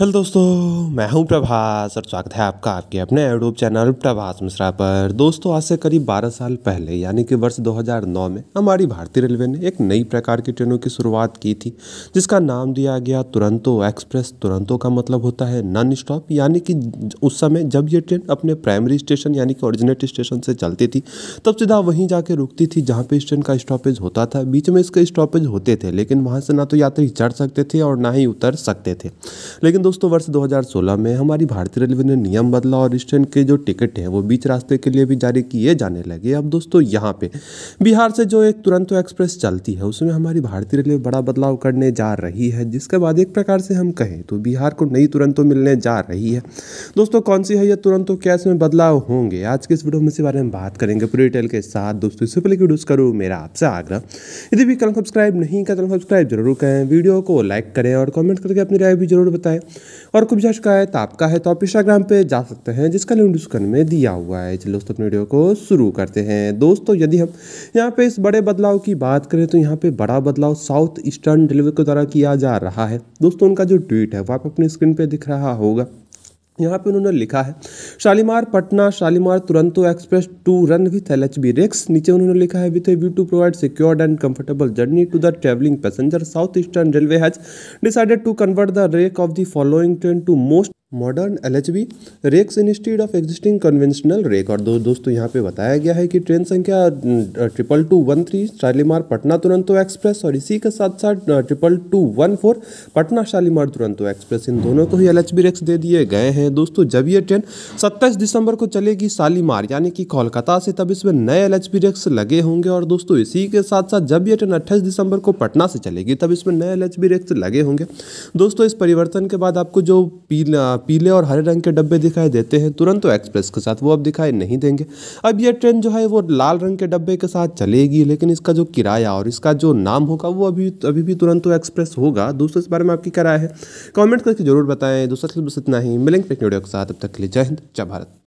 hello दोस्तों मैं हूं प्रभास और स्वागत है आपका आपके अपने यूट्यूब चैनल प्रभास मिश्रा पर दोस्तों आज से करीब 12 साल पहले यानी कि वर्ष 2009 में हमारी भारतीय रेलवे ने एक नई प्रकार की ट्रेनों की शुरुआत की थी जिसका नाम दिया गया तुरंतो एक्सप्रेस तुरंतो का मतलब होता है नॉन स्टॉप यानी कि उस समय जब ये ट्रेन अपने प्राइमरी स्टेशन यानी कि ओरिजिनेट स्टेशन से चलती थी तब सीधा वहीं जाके रुकती थी जहाँ पर इस ट्रेन का स्टॉपेज होता था बीच में इसके स्टॉपेज होते थे लेकिन वहाँ से ना तो यात्री चढ़ सकते थे और ना ही उतर सकते थे लेकिन दोस्तों वर्ष 2016 में हमारी भारतीय रेलवे ने नियम बदला और स्टेशन के जो टिकट हैं वो बीच रास्ते के लिए भी जारी किए जाने लगे अब दोस्तों यहाँ पे बिहार से जो एक तुरंत एक्सप्रेस चलती है उसमें हमारी भारतीय रेलवे बड़ा बदलाव करने जा रही है जिसके बाद एक प्रकार से हम कहें तो बिहार को नई तुरंतों मिलने जा रही है दोस्तों कौन सी है यह तुरंतों क्या इसमें बदलाव होंगे आज के इस वीडियो में इस बारे में बात करेंगे पूरी डिटेल के साथ दोस्तों इससे पहले वीडियो करूँ मेरा आपसे आग्रह यदि भी कल सब्सक्राइब नहीं कर सब्सक्राइब जरूर करें वीडियो को लाइक करें और कमेंट करके अपनी राय भी जरूर बताएं और कोई भी शिकायत आपका है तो आप इंस्टाग्राम पर जा सकते हैं जिसका लिंक डिस्क्रिप्शन में दिया हुआ है चलिए दोस्तों अपने वीडियो को शुरू करते हैं दोस्तों यदि हम यहाँ पे इस बड़े बदलाव की बात करें तो यहाँ पे बड़ा बदलाव साउथ ईस्टर्न रेलवे के द्वारा किया जा रहा है दोस्तों उनका जो ट्वीट है वो आप अपनी स्क्रीन पर दिख रहा होगा यहाँ पे उन्होंने लिखा है Shalimar Patna Shalimar Duronto express to run with L H B rakes नीचे उन्होंने लिखा है with a view to provide secured and comfortable journey to the travelling passenger South Eastern Railway has decided to convert the rake of the following train to most modern L H B rakes instead of existing conventional rake और दो दोस्तों यहाँ पे बताया गया है कि train संख्या triple two one three Shalimar Patna Duronto express और इसी के साथ साथ triple two one four Patna Shalimar Duronto express इन दोनों को ही एल एच बी रेक्स दे दिए गए हैं दोस्तों जब ये ट्रेन सत्ताईस दिसंबर को चलेगी शालीमार यानी कि कोलकाता से तब इसमें नए एल एच रेक्स लगे होंगे और दोस्तों इसी के साथ साथ जब ये ट्रेन अट्ठाईस दिसंबर को पटना से चलेगी तब इसमें नए एल एच बी रेक्स लगे होंगे दोस्तों इस परिवर्तन के बाद आपको जो पीला पीले और हरे रंग के डब्बे दिखाई देते हैं तुरंत तो एक्सप्रेस के साथ वो अब दिखाई नहीं देंगे अब यह ट्रेन जो है वो लाल रंग के डब्बे के साथ चलेगी लेकिन इसका जो किराया और इसका जो नाम होगा वो अभी अभी भी तुरंत तो एक्सप्रेस होगा दोस्तों इस बारे में आपकी क्या राय है कॉमेंट करके जरूर बताएं दोस्तों बस इतना ही मिलेंगे के साथ अब तक के लिए जय हिंद जय भारत